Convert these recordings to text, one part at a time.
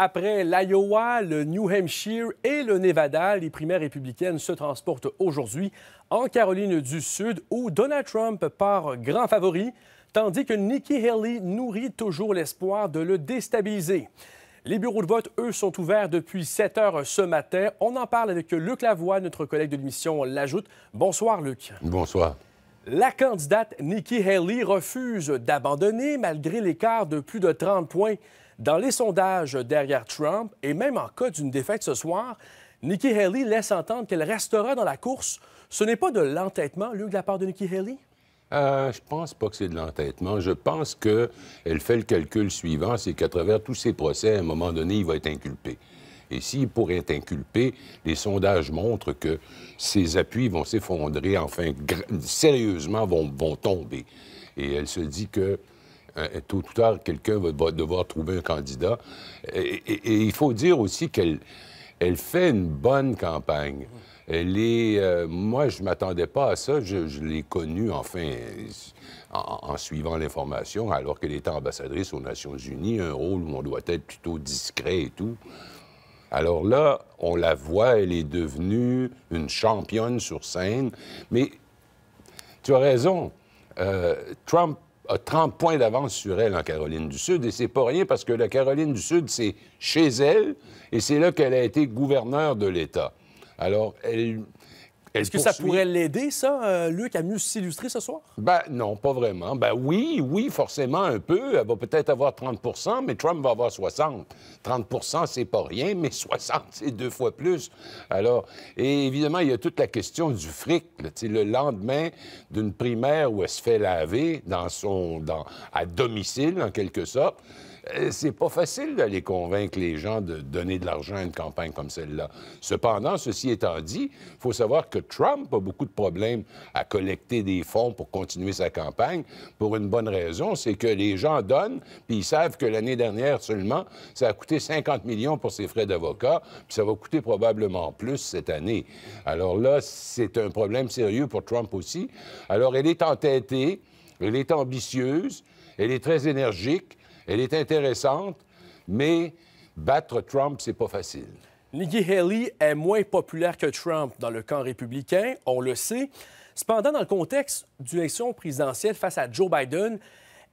Après l'Iowa, le New Hampshire et le Nevada, les primaires républicaines se transportent aujourd'hui en Caroline du Sud où Donald Trump part grand favori, tandis que Nikki Haley nourrit toujours l'espoir de le déstabiliser. Les bureaux de vote, eux, sont ouverts depuis 7 heures ce matin. On en parle avec Luc Lavoie, notre collègue de l'émission L'Ajoute. Bonsoir, Luc. Bonsoir. La candidate Nikki Haley refuse d'abandonner malgré l'écart de plus de 30 points dans les sondages derrière Trump, et même en cas d'une défaite ce soir, Nikki Haley laisse entendre qu'elle restera dans la course. Ce n'est pas de l'entêtement, lui de la part de Nikki Haley? Euh, je pense pas que c'est de l'entêtement. Je pense qu'elle fait le calcul suivant, c'est qu'à travers tous ces procès, à un moment donné, il va être inculpé. Et s'il pourrait être inculpé, les sondages montrent que ses appuis vont s'effondrer, enfin, sérieusement, vont tomber. Et elle se dit que euh, tôt ou tard, quelqu'un va devoir trouver un candidat. Et, il faut dire aussi qu'elle fait une bonne campagne. Elle est, euh, moi, je ne m'attendais pas à ça. Je, l'ai connue, enfin, en, suivant l'information, alors qu'elle était ambassadrice aux Nations unies, un rôle où on doit être plutôt discret et tout. Alors là, on la voit, elle est devenue une championne sur scène. Mais tu as raison, euh, Trump a 30 points d'avance sur elle en Caroline du Sud. Et c'est pas rien parce que la Caroline du Sud, c'est chez elle et c'est là qu'elle a été gouverneure de l'État. Alors, elle, est-ce que ça pourrait l'aider, ça, euh, Luc, à mieux s'illustrer ce soir? Ben non, pas vraiment. Ben oui, oui, forcément un peu. Elle va peut-être avoir 30 mais Trump va avoir 60. 30 c'est pas rien, mais 60, c'est deux fois plus. Alors, et évidemment, il y a toute la question du fric. le lendemain d'une primaire où elle se fait laver dans son, dans, à domicile, en quelque sorte, euh, c'est pas facile d'aller convaincre les gens de donner de l'argent à une campagne comme celle-là. Cependant, ceci étant dit, il faut savoir que Trump a beaucoup de problèmes à collecter des fonds pour continuer sa campagne pour une bonne raison, c'est que les gens donnent, puis ils savent que l'année dernière seulement, ça a coûté 50 millions pour ses frais d'avocat, puis ça va coûter probablement plus cette année. Alors là, c'est un problème sérieux pour Trump aussi. Alors elle est entêtée, elle est ambitieuse, elle est très énergique. Elle est intéressante, mais battre Trump, c'est pas facile. Nikki Haley est moins populaire que Trump dans le camp républicain, on le sait. Cependant, dans le contexte d'une élection présidentielle face à Joe Biden,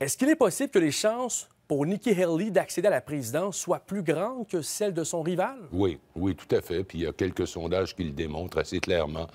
est-ce qu'il est possible que les chances pour Nikki Haley d'accéder à la présidence soit plus grande que celle de son rival? Oui, oui, tout à fait. Puis il y a quelques sondages qui le démontrent assez clairement.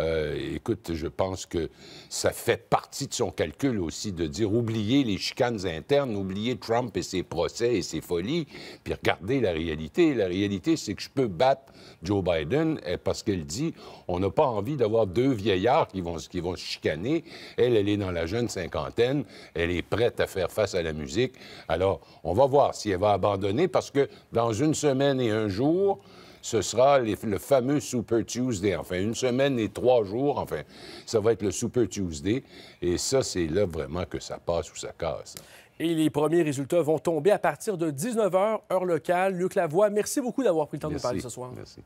Euh, écoute, je pense que ça fait partie de son calcul aussi de dire oubliez les chicanes internes, oubliez Trump et ses procès et ses folies, puis regardez la réalité. La réalité, c'est que je peux battre Joe Biden eh, parce qu'elle dit on n'a pas envie d'avoir deux vieillards qui vont, qui vont se chicaner. Elle, elle est dans la jeune cinquantaine, elle est prête à faire face à la musique. Alors, on va voir si elle va abandonner parce que dans une semaine et un jour, ce sera le fameux Super Tuesday. Enfin, une semaine et trois jours, enfin, ça va être le Super Tuesday. Et ça, c'est là vraiment que ça passe ou ça casse. Et les premiers résultats vont tomber à partir de 19h, heure locale. Luc Lavoie, merci beaucoup d'avoir pris le temps de nous parler ce soir. Merci.